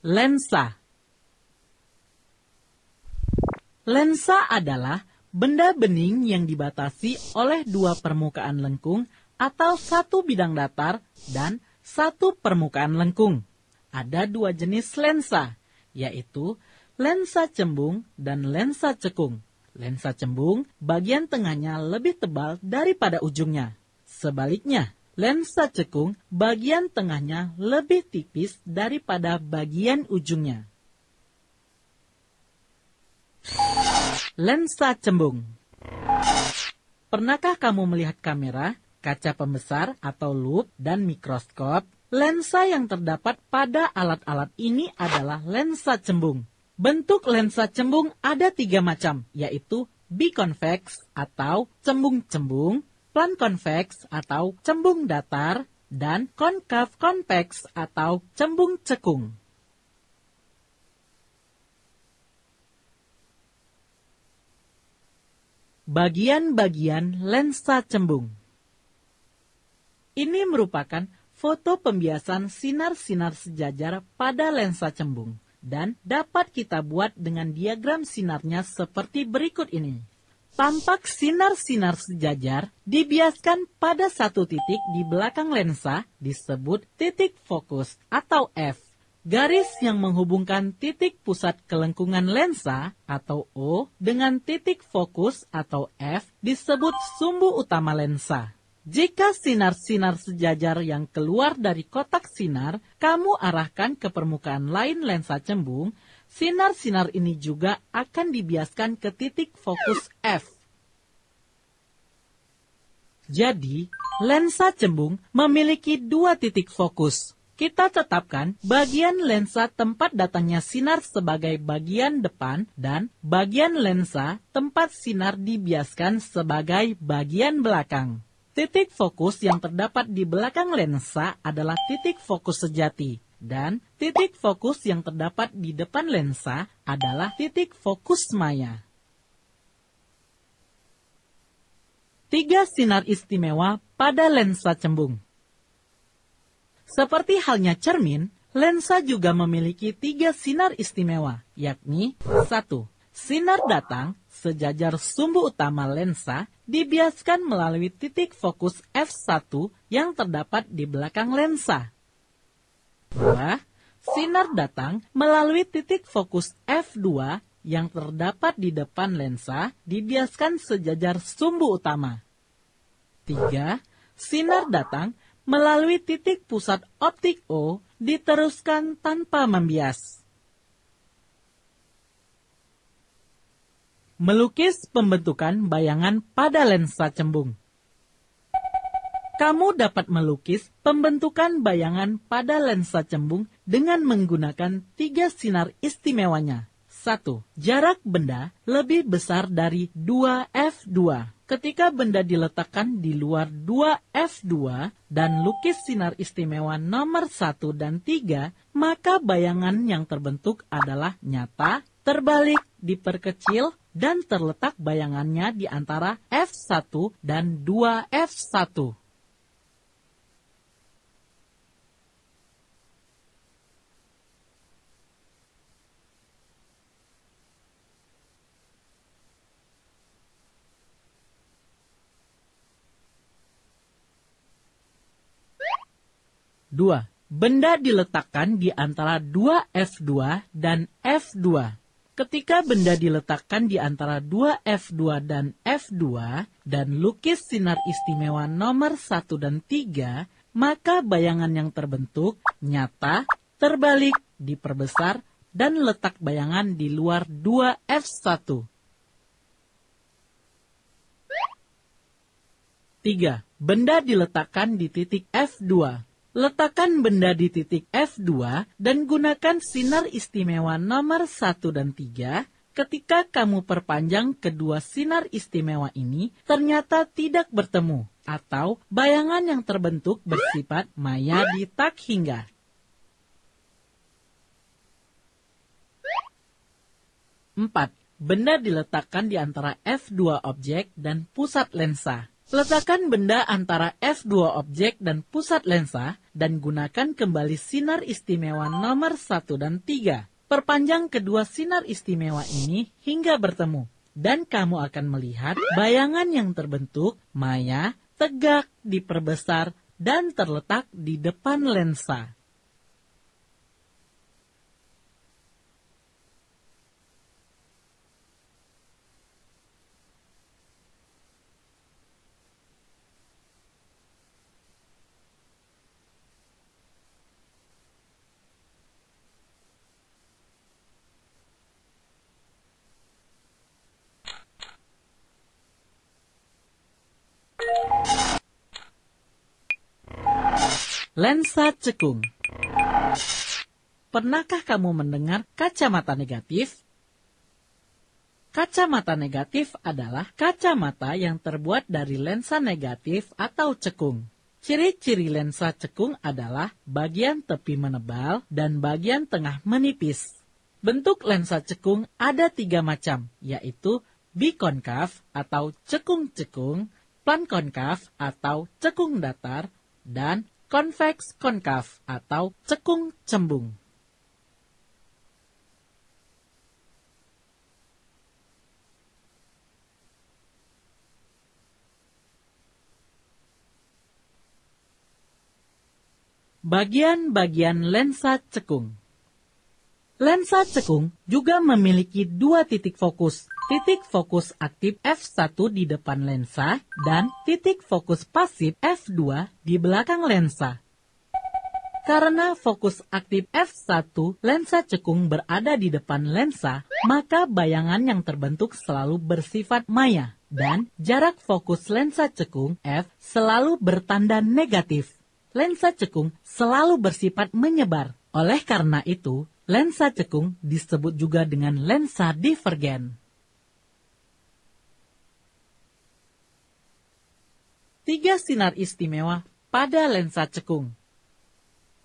Lensa Lensa adalah benda bening yang dibatasi oleh dua permukaan lengkung atau satu bidang datar dan satu permukaan lengkung. Ada dua jenis lensa, yaitu lensa cembung dan lensa cekung. Lensa cembung bagian tengahnya lebih tebal daripada ujungnya. Sebaliknya, Lensa cekung bagian tengahnya lebih tipis daripada bagian ujungnya. Lensa cembung Pernahkah kamu melihat kamera, kaca pembesar atau loop dan mikroskop? Lensa yang terdapat pada alat-alat ini adalah lensa cembung. Bentuk lensa cembung ada tiga macam, yaitu biconvex atau cembung-cembung, plan konveks atau cembung datar, dan konkav konveks atau cembung cekung. Bagian-bagian lensa cembung Ini merupakan foto pembiasan sinar-sinar sejajar pada lensa cembung, dan dapat kita buat dengan diagram sinarnya seperti berikut ini. Tampak sinar-sinar sejajar dibiaskan pada satu titik di belakang lensa disebut titik fokus atau F. Garis yang menghubungkan titik pusat kelengkungan lensa atau O dengan titik fokus atau F disebut sumbu utama lensa. Jika sinar-sinar sejajar yang keluar dari kotak sinar kamu arahkan ke permukaan lain lensa cembung, Sinar-sinar ini juga akan dibiaskan ke titik fokus F. Jadi, lensa cembung memiliki dua titik fokus. Kita tetapkan bagian lensa tempat datangnya sinar sebagai bagian depan dan bagian lensa tempat sinar dibiaskan sebagai bagian belakang. Titik fokus yang terdapat di belakang lensa adalah titik fokus sejati dan titik fokus yang terdapat di depan lensa adalah titik fokus maya. Tiga sinar istimewa pada lensa cembung. Seperti halnya cermin, lensa juga memiliki tiga sinar istimewa, yakni satu, Sinar datang sejajar sumbu utama lensa dibiaskan melalui titik fokus F1 yang terdapat di belakang lensa. 2. Sinar datang melalui titik fokus F2 yang terdapat di depan lensa dibiaskan sejajar sumbu utama. 3. Sinar datang melalui titik pusat optik O diteruskan tanpa membias. Melukis pembentukan bayangan pada lensa cembung. Kamu dapat melukis pembentukan bayangan pada lensa cembung dengan menggunakan tiga sinar istimewanya. 1. Jarak benda lebih besar dari 2F2 ketika benda diletakkan di luar 2F2 dan lukis sinar istimewa nomor 1 dan 3, maka bayangan yang terbentuk adalah nyata, terbalik, diperkecil, dan terletak bayangannya di antara F1 dan 2F1. 2. Benda diletakkan di antara 2 F2 dan F2. Ketika benda diletakkan di antara 2 F2 dan F2 dan lukis sinar istimewa nomor 1 dan 3, maka bayangan yang terbentuk nyata, terbalik, diperbesar, dan letak bayangan di luar 2F1. 3. Benda diletakkan di titik F2. Letakkan benda di titik F2 dan gunakan sinar istimewa nomor 1 dan 3 ketika kamu perpanjang kedua sinar istimewa ini ternyata tidak bertemu atau bayangan yang terbentuk bersifat maya di tak hingga. Empat, benda diletakkan di antara F2 objek dan pusat lensa. Letakkan benda antara F2 objek dan pusat lensa dan gunakan kembali sinar istimewa nomor 1 dan 3. Perpanjang kedua sinar istimewa ini hingga bertemu, dan kamu akan melihat bayangan yang terbentuk, maya, tegak, diperbesar, dan terletak di depan lensa. Lensa cekung. Pernahkah kamu mendengar kacamata negatif? Kacamata negatif adalah kacamata yang terbuat dari lensa negatif atau cekung. Ciri-ciri lensa cekung adalah bagian tepi menebal dan bagian tengah menipis. Bentuk lensa cekung ada tiga macam, yaitu bikonkaf atau cekung-cekung, plankonkaf atau cekung datar, dan konveks konkaf atau cekung cembung. Bagian-bagian lensa cekung Lensa cekung juga memiliki dua titik fokus, titik fokus aktif F1 di depan lensa dan titik fokus pasif F2 di belakang lensa. Karena fokus aktif F1 lensa cekung berada di depan lensa, maka bayangan yang terbentuk selalu bersifat maya dan jarak fokus lensa cekung F selalu bertanda negatif. Lensa cekung selalu bersifat menyebar. Oleh karena itu, Lensa cekung disebut juga dengan lensa divergen. Tiga sinar istimewa pada lensa cekung.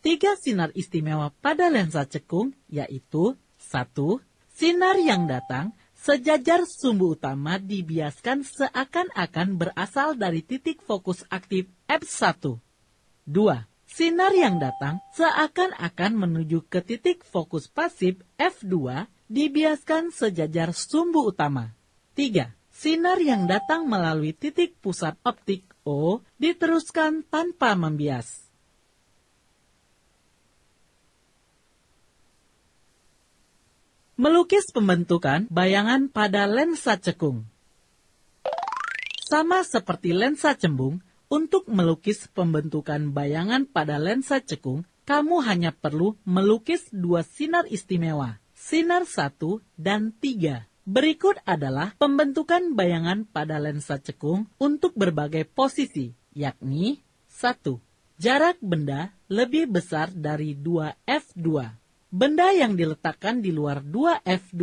Tiga sinar istimewa pada lensa cekung yaitu satu, Sinar yang datang sejajar sumbu utama dibiaskan seakan-akan berasal dari titik fokus aktif F1. 2. Sinar yang datang seakan-akan menuju ke titik fokus pasif F2 dibiaskan sejajar sumbu utama. 3. Sinar yang datang melalui titik pusat optik O diteruskan tanpa membias. Melukis pembentukan bayangan pada lensa cekung. Sama seperti lensa cembung, untuk melukis pembentukan bayangan pada lensa cekung, kamu hanya perlu melukis dua sinar istimewa, sinar 1 dan 3. Berikut adalah pembentukan bayangan pada lensa cekung untuk berbagai posisi, yakni 1. Jarak benda lebih besar dari 2F2. Benda yang diletakkan di luar 2F2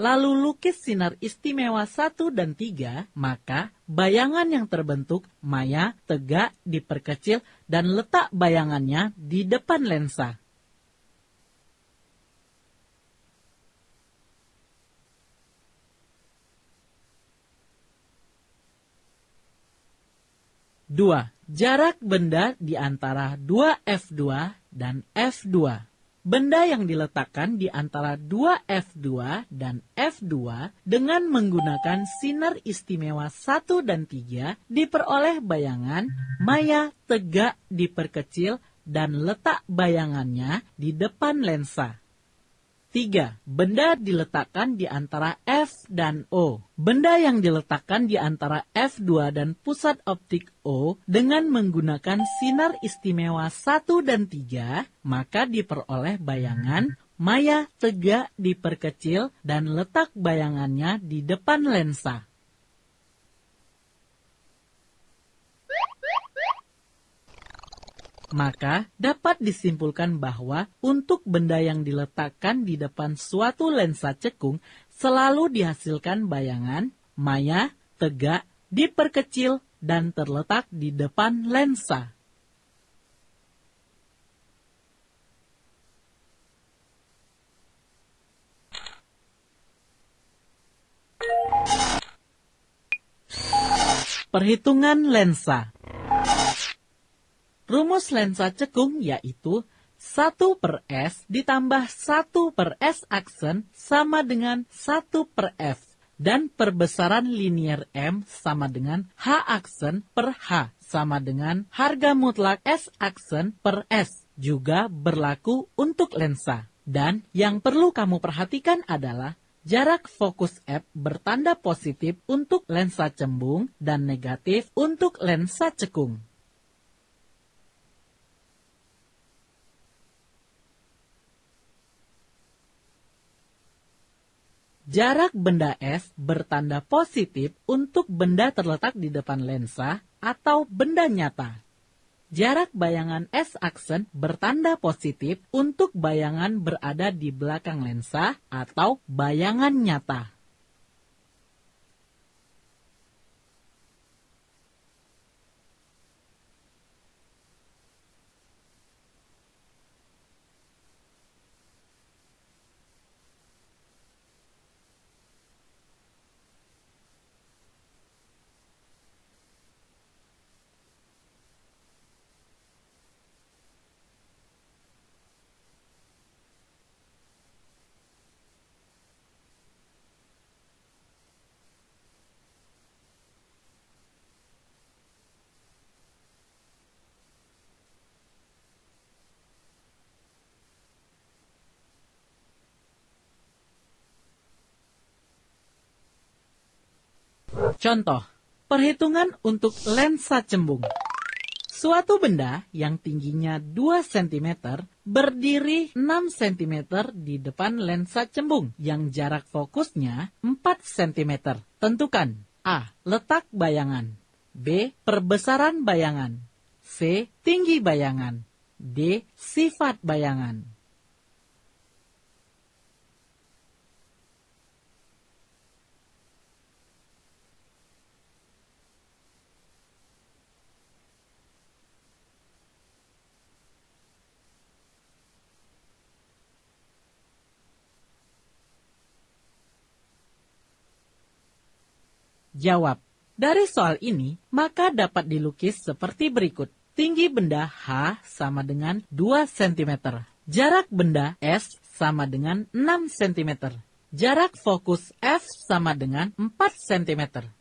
lalu lukis sinar istimewa 1 dan 3, maka bayangan yang terbentuk maya, tegak, diperkecil, dan letak bayangannya di depan lensa. Dua, jarak benda di antara 2F2 dan F2 benda yang diletakkan di antara dua F2 dan F2 dengan menggunakan sinar istimewa 1 dan 3 diperoleh bayangan maya tegak diperkecil dan letak bayangannya di depan lensa. 3. Benda diletakkan di antara F dan O. Benda yang diletakkan di antara F2 dan pusat optik O dengan menggunakan sinar istimewa 1 dan 3, maka diperoleh bayangan maya tegak diperkecil dan letak bayangannya di depan lensa. Maka dapat disimpulkan bahwa untuk benda yang diletakkan di depan suatu lensa cekung selalu dihasilkan bayangan, maya, tegak, diperkecil, dan terletak di depan lensa. Perhitungan lensa Rumus lensa cekung yaitu 1 per S ditambah 1 per S aksen sama dengan 1 per F. Dan perbesaran linear M sama dengan H aksen per H sama dengan harga mutlak S aksen per S juga berlaku untuk lensa. Dan yang perlu kamu perhatikan adalah jarak fokus F bertanda positif untuk lensa cembung dan negatif untuk lensa cekung. Jarak benda S bertanda positif untuk benda terletak di depan lensa atau benda nyata. Jarak bayangan S aksen bertanda positif untuk bayangan berada di belakang lensa atau bayangan nyata. Contoh, perhitungan untuk lensa cembung. Suatu benda yang tingginya 2 cm berdiri 6 cm di depan lensa cembung yang jarak fokusnya 4 cm. Tentukan A. Letak bayangan B. Perbesaran bayangan C. Tinggi bayangan D. Sifat bayangan Jawab. Dari soal ini, maka dapat dilukis seperti berikut. Tinggi benda H sama dengan 2 cm. Jarak benda S sama dengan 6 cm. Jarak fokus F sama dengan 4 cm.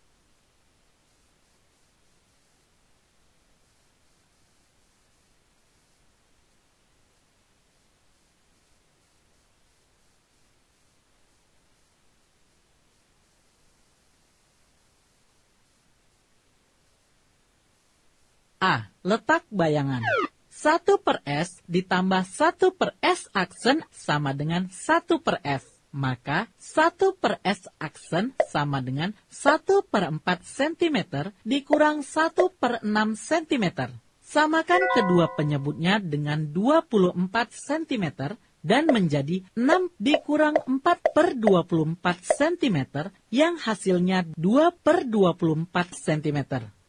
A. Letak bayangan 1 per S ditambah 1 per S aksen sama dengan 1 per F. Maka 1 per S aksen sama dengan 1 per 4 cm dikurang 1 per 6 cm. Samakan kedua penyebutnya dengan 24 cm dan menjadi 6 dikurang 4 per 24 cm yang hasilnya 2 per 24 cm.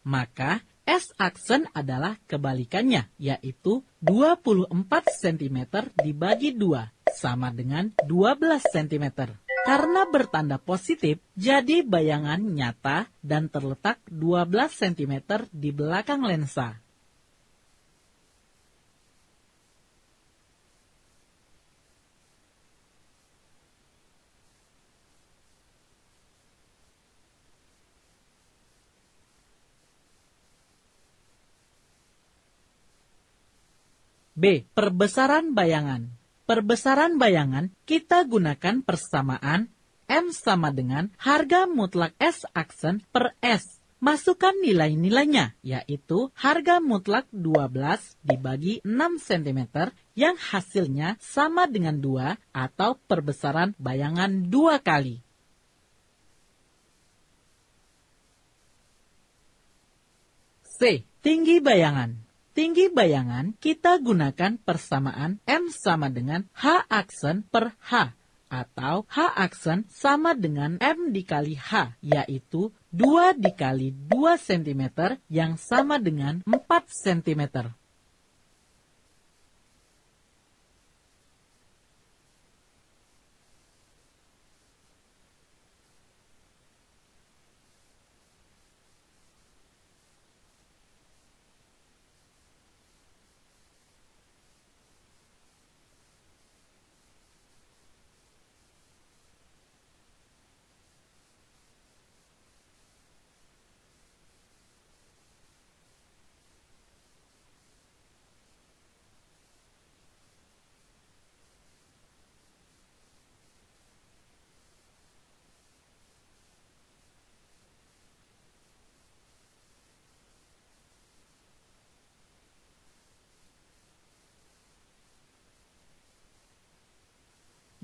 Maka S aksen adalah kebalikannya, yaitu 24 cm dibagi 2 sama dengan 12 cm. Karena bertanda positif, jadi bayangan nyata dan terletak 12 cm di belakang lensa. B. Perbesaran bayangan. Perbesaran bayangan kita gunakan persamaan M sama dengan harga mutlak S aksen per S. Masukkan nilai-nilainya, yaitu harga mutlak 12 dibagi 6 cm yang hasilnya sama dengan 2 atau perbesaran bayangan 2 kali. C. Tinggi bayangan tinggi bayangan, kita gunakan persamaan M sama dengan H aksen per H atau H aksen sama dengan M dikali H, yaitu 2 dikali 2 cm yang sama dengan 4 cm.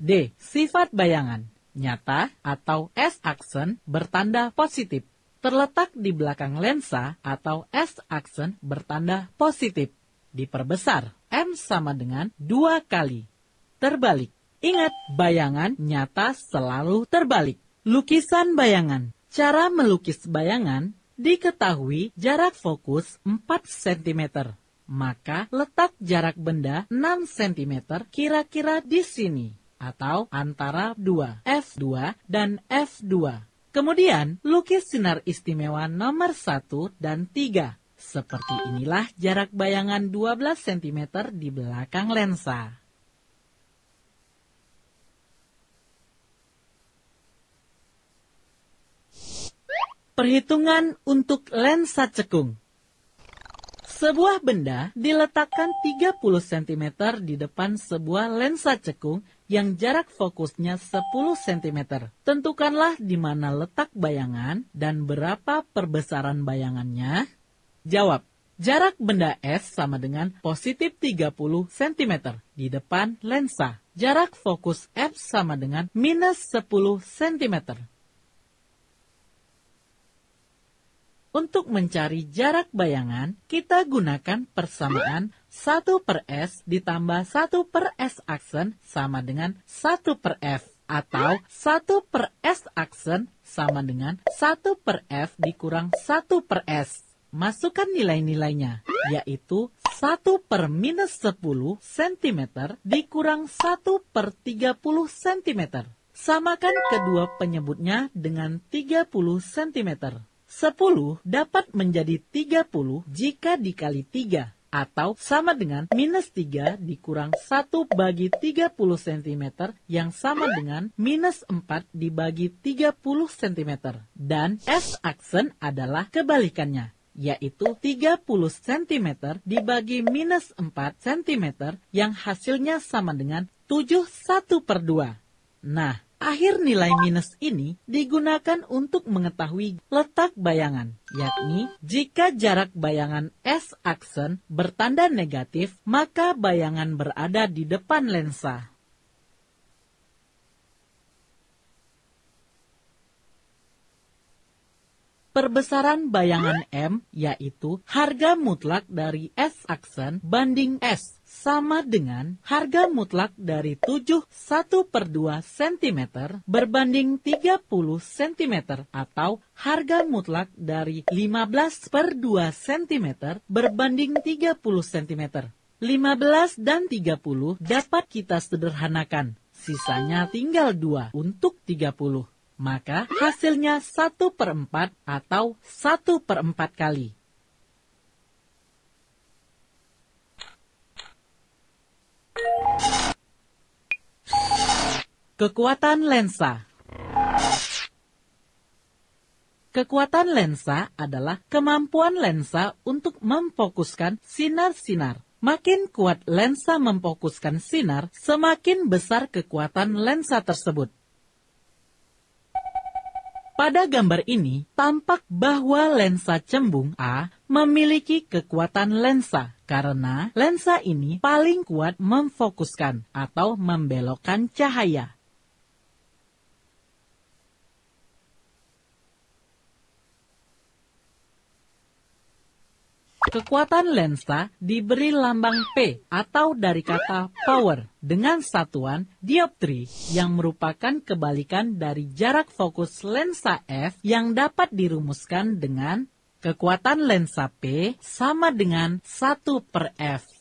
D. Sifat bayangan, nyata atau S-aksen bertanda positif. Terletak di belakang lensa atau S-aksen bertanda positif. Diperbesar, M sama dengan dua kali. Terbalik. Ingat, bayangan nyata selalu terbalik. Lukisan bayangan. Cara melukis bayangan diketahui jarak fokus 4 cm. Maka letak jarak benda 6 cm kira-kira di sini atau antara dua F2 dan F2. Kemudian, lukis sinar istimewa nomor 1 dan 3. Seperti inilah jarak bayangan 12 cm di belakang lensa. Perhitungan untuk lensa cekung sebuah benda diletakkan 30 cm di depan sebuah lensa cekung yang jarak fokusnya 10 cm. Tentukanlah di mana letak bayangan dan berapa perbesaran bayangannya. Jawab. Jarak benda S sama dengan positif 30 cm di depan lensa. Jarak fokus F sama dengan minus 10 cm. Untuk mencari jarak bayangan, kita gunakan persamaan 1 per S ditambah 1 per S aksen sama dengan 1 per F atau 1 per S aksen sama dengan 1 per F dikurang 1 per S. Masukkan nilai-nilainya, yaitu 1 per minus 10 cm dikurang 1 per 30 cm. Samakan kedua penyebutnya dengan 30 cm. 10 dapat menjadi 30 jika dikali 3 atau sama dengan minus 3 dikurang 1 bagi 30 cm yang sama dengan minus 4 dibagi 30 cm. Dan S aksen adalah kebalikannya, yaitu 30 cm dibagi minus 4 cm yang hasilnya sama dengan 71 per 2. Nah, Akhir nilai minus ini digunakan untuk mengetahui letak bayangan, yakni jika jarak bayangan S-aksen bertanda negatif, maka bayangan berada di depan lensa. Perbesaran bayangan M yaitu harga mutlak dari S-aksen banding S sama dengan harga mutlak dari 71 per 2 cm berbanding 30 cm atau harga mutlak dari 15 per 2 cm berbanding 30 cm. 15 dan 30 dapat kita sederhanakan, sisanya tinggal 2 untuk 30. Maka hasilnya 1 per 4 atau 1 per 4 kali. Kekuatan lensa Kekuatan lensa adalah kemampuan lensa untuk memfokuskan sinar-sinar. Makin kuat lensa memfokuskan sinar, semakin besar kekuatan lensa tersebut. Pada gambar ini, tampak bahwa lensa cembung A memiliki kekuatan lensa karena lensa ini paling kuat memfokuskan atau membelokkan cahaya. Kekuatan lensa diberi lambang P atau dari kata power dengan satuan dioptri yang merupakan kebalikan dari jarak fokus lensa F yang dapat dirumuskan dengan kekuatan lensa P sama dengan 1 per F.